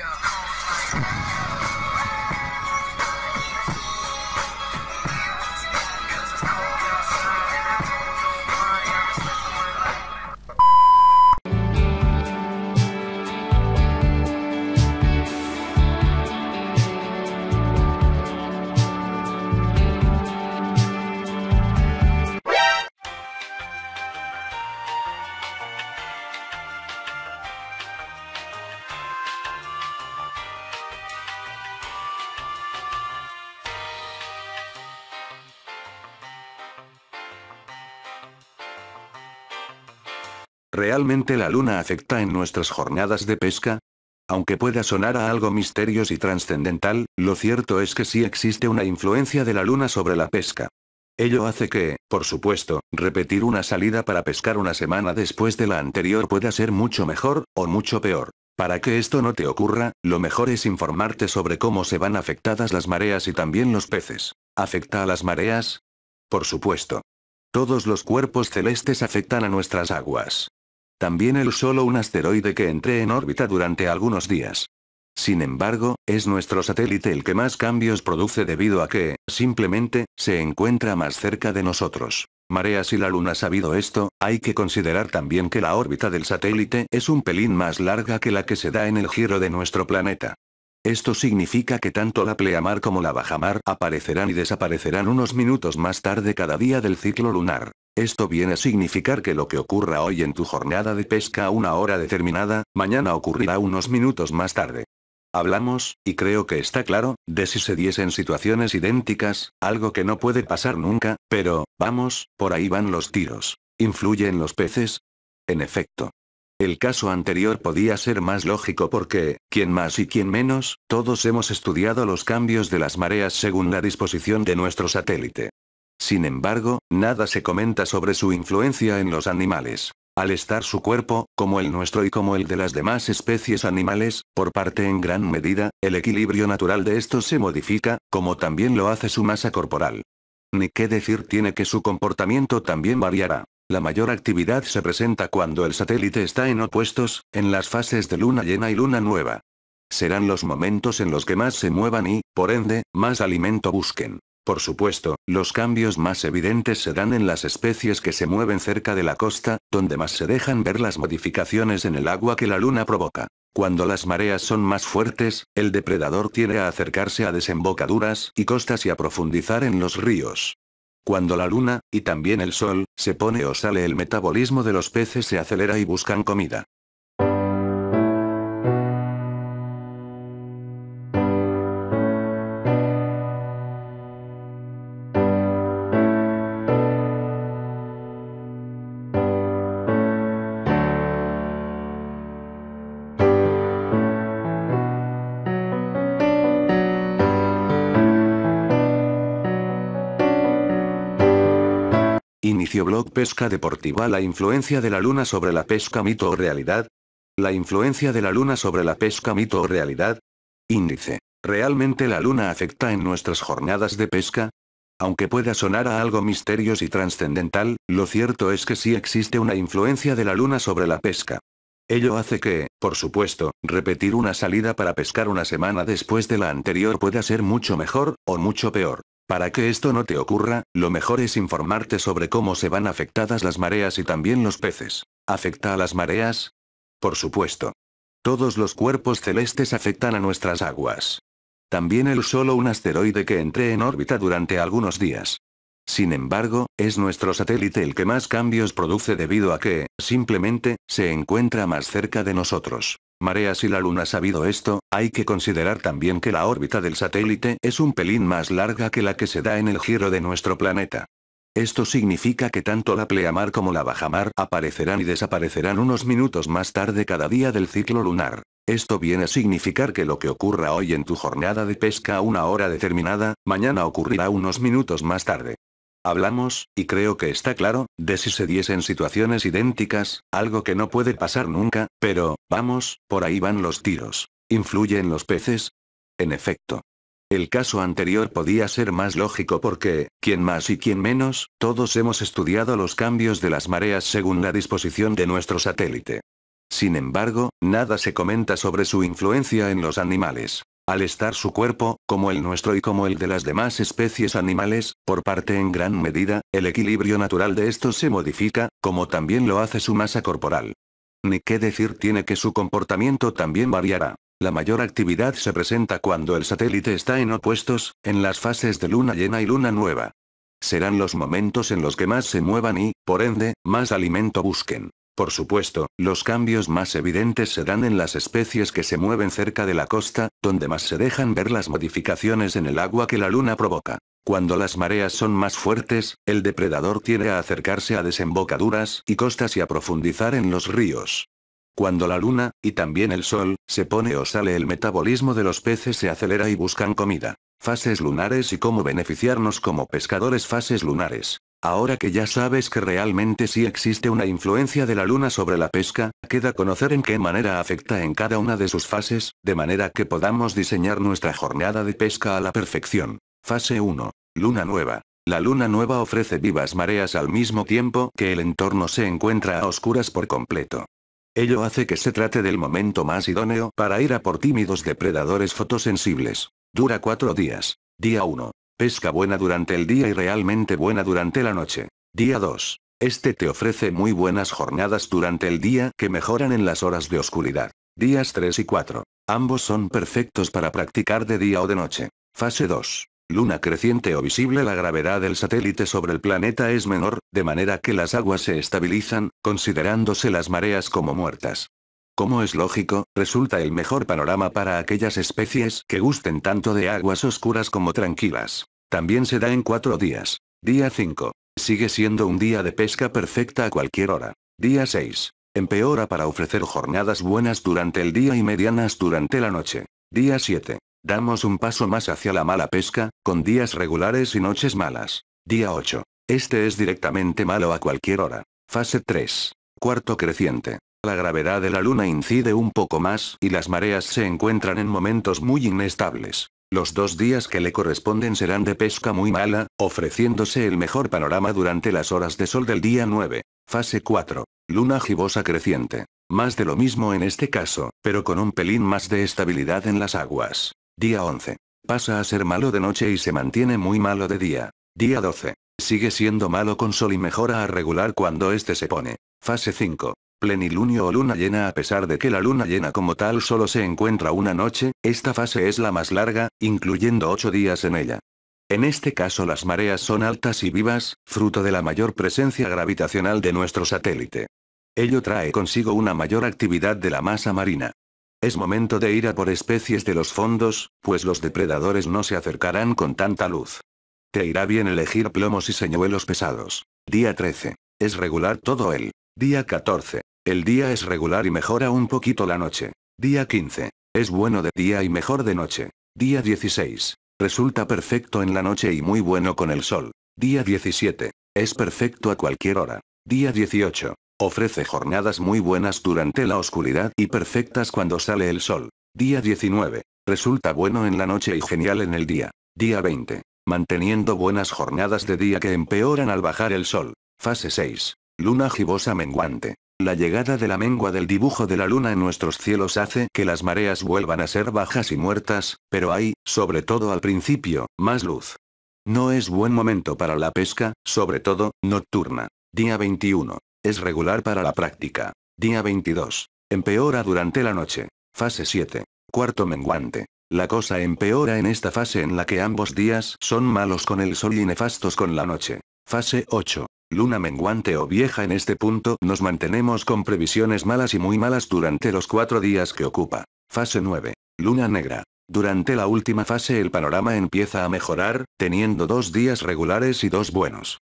Yeah. ¿Realmente la luna afecta en nuestras jornadas de pesca? Aunque pueda sonar a algo misterioso y trascendental, lo cierto es que sí existe una influencia de la luna sobre la pesca. Ello hace que, por supuesto, repetir una salida para pescar una semana después de la anterior pueda ser mucho mejor, o mucho peor. Para que esto no te ocurra, lo mejor es informarte sobre cómo se van afectadas las mareas y también los peces. ¿Afecta a las mareas? Por supuesto. Todos los cuerpos celestes afectan a nuestras aguas. También el solo un asteroide que entré en órbita durante algunos días. Sin embargo, es nuestro satélite el que más cambios produce debido a que, simplemente, se encuentra más cerca de nosotros. Marea si la Luna ha sabido esto, hay que considerar también que la órbita del satélite es un pelín más larga que la que se da en el giro de nuestro planeta. Esto significa que tanto la pleamar como la bajamar aparecerán y desaparecerán unos minutos más tarde cada día del ciclo lunar. Esto viene a significar que lo que ocurra hoy en tu jornada de pesca a una hora determinada, mañana ocurrirá unos minutos más tarde. Hablamos, y creo que está claro, de si se diesen situaciones idénticas, algo que no puede pasar nunca, pero, vamos, por ahí van los tiros. ¿Influyen los peces? En efecto. El caso anterior podía ser más lógico porque, quien más y quien menos, todos hemos estudiado los cambios de las mareas según la disposición de nuestro satélite. Sin embargo, nada se comenta sobre su influencia en los animales. Al estar su cuerpo, como el nuestro y como el de las demás especies animales, por parte en gran medida, el equilibrio natural de estos se modifica, como también lo hace su masa corporal. Ni qué decir tiene que su comportamiento también variará. La mayor actividad se presenta cuando el satélite está en opuestos, en las fases de luna llena y luna nueva. Serán los momentos en los que más se muevan y, por ende, más alimento busquen. Por supuesto, los cambios más evidentes se dan en las especies que se mueven cerca de la costa, donde más se dejan ver las modificaciones en el agua que la luna provoca. Cuando las mareas son más fuertes, el depredador tiene a acercarse a desembocaduras y costas y a profundizar en los ríos. Cuando la luna, y también el sol, se pone o sale el metabolismo de los peces se acelera y buscan comida. Inicio blog Pesca Deportiva La influencia de la luna sobre la pesca mito o realidad. La influencia de la luna sobre la pesca mito o realidad. Índice. ¿Realmente la luna afecta en nuestras jornadas de pesca? Aunque pueda sonar a algo misterioso y trascendental, lo cierto es que sí existe una influencia de la luna sobre la pesca. Ello hace que, por supuesto, repetir una salida para pescar una semana después de la anterior pueda ser mucho mejor, o mucho peor. Para que esto no te ocurra, lo mejor es informarte sobre cómo se van afectadas las mareas y también los peces. ¿Afecta a las mareas? Por supuesto. Todos los cuerpos celestes afectan a nuestras aguas. También el solo un asteroide que entré en órbita durante algunos días. Sin embargo, es nuestro satélite el que más cambios produce debido a que, simplemente, se encuentra más cerca de nosotros. Marea si la Luna ha sabido esto, hay que considerar también que la órbita del satélite es un pelín más larga que la que se da en el giro de nuestro planeta. Esto significa que tanto la pleamar como la bajamar aparecerán y desaparecerán unos minutos más tarde cada día del ciclo lunar. Esto viene a significar que lo que ocurra hoy en tu jornada de pesca a una hora determinada, mañana ocurrirá unos minutos más tarde. Hablamos, y creo que está claro, de si se diesen situaciones idénticas, algo que no puede pasar nunca, pero, vamos, por ahí van los tiros. ¿Influyen los peces? En efecto. El caso anterior podía ser más lógico porque, quien más y quien menos, todos hemos estudiado los cambios de las mareas según la disposición de nuestro satélite. Sin embargo, nada se comenta sobre su influencia en los animales. Al estar su cuerpo, como el nuestro y como el de las demás especies animales, por parte en gran medida, el equilibrio natural de estos se modifica, como también lo hace su masa corporal. Ni qué decir tiene que su comportamiento también variará. La mayor actividad se presenta cuando el satélite está en opuestos, en las fases de luna llena y luna nueva. Serán los momentos en los que más se muevan y, por ende, más alimento busquen. Por supuesto, los cambios más evidentes se dan en las especies que se mueven cerca de la costa, donde más se dejan ver las modificaciones en el agua que la luna provoca. Cuando las mareas son más fuertes, el depredador tiene a acercarse a desembocaduras y costas y a profundizar en los ríos. Cuando la luna, y también el sol, se pone o sale el metabolismo de los peces se acelera y buscan comida. Fases lunares y cómo beneficiarnos como pescadores fases lunares. Ahora que ya sabes que realmente sí existe una influencia de la luna sobre la pesca, queda conocer en qué manera afecta en cada una de sus fases, de manera que podamos diseñar nuestra jornada de pesca a la perfección. Fase 1. Luna nueva. La luna nueva ofrece vivas mareas al mismo tiempo que el entorno se encuentra a oscuras por completo. Ello hace que se trate del momento más idóneo para ir a por tímidos depredadores fotosensibles. Dura cuatro días. Día 1. Pesca buena durante el día y realmente buena durante la noche. Día 2. Este te ofrece muy buenas jornadas durante el día que mejoran en las horas de oscuridad. Días 3 y 4. Ambos son perfectos para practicar de día o de noche. Fase 2. Luna creciente o visible La gravedad del satélite sobre el planeta es menor, de manera que las aguas se estabilizan, considerándose las mareas como muertas. Como es lógico, resulta el mejor panorama para aquellas especies que gusten tanto de aguas oscuras como tranquilas. También se da en cuatro días. Día 5. Sigue siendo un día de pesca perfecta a cualquier hora. Día 6. Empeora para ofrecer jornadas buenas durante el día y medianas durante la noche. Día 7. Damos un paso más hacia la mala pesca, con días regulares y noches malas. Día 8. Este es directamente malo a cualquier hora. Fase 3. Cuarto creciente. La gravedad de la luna incide un poco más y las mareas se encuentran en momentos muy inestables. Los dos días que le corresponden serán de pesca muy mala, ofreciéndose el mejor panorama durante las horas de sol del día 9. Fase 4. Luna gibosa creciente. Más de lo mismo en este caso, pero con un pelín más de estabilidad en las aguas. Día 11. Pasa a ser malo de noche y se mantiene muy malo de día. Día 12. Sigue siendo malo con sol y mejora a regular cuando este se pone. Fase 5. Plenilunio o luna llena A pesar de que la luna llena como tal solo se encuentra una noche, esta fase es la más larga, incluyendo ocho días en ella. En este caso las mareas son altas y vivas, fruto de la mayor presencia gravitacional de nuestro satélite. Ello trae consigo una mayor actividad de la masa marina. Es momento de ir a por especies de los fondos, pues los depredadores no se acercarán con tanta luz. Te irá bien elegir plomos y señuelos pesados. Día 13. Es regular todo el Día 14. El día es regular y mejora un poquito la noche. Día 15. Es bueno de día y mejor de noche. Día 16. Resulta perfecto en la noche y muy bueno con el sol. Día 17. Es perfecto a cualquier hora. Día 18. Ofrece jornadas muy buenas durante la oscuridad y perfectas cuando sale el sol. Día 19. Resulta bueno en la noche y genial en el día. Día 20. Manteniendo buenas jornadas de día que empeoran al bajar el sol. Fase 6. Luna gibosa menguante. La llegada de la mengua del dibujo de la luna en nuestros cielos hace que las mareas vuelvan a ser bajas y muertas, pero hay, sobre todo al principio, más luz. No es buen momento para la pesca, sobre todo, nocturna. Día 21. Es regular para la práctica. Día 22. Empeora durante la noche. Fase 7. Cuarto menguante. La cosa empeora en esta fase en la que ambos días son malos con el sol y nefastos con la noche. Fase 8 luna menguante o vieja en este punto nos mantenemos con previsiones malas y muy malas durante los cuatro días que ocupa. Fase 9. Luna negra. Durante la última fase el panorama empieza a mejorar, teniendo dos días regulares y dos buenos.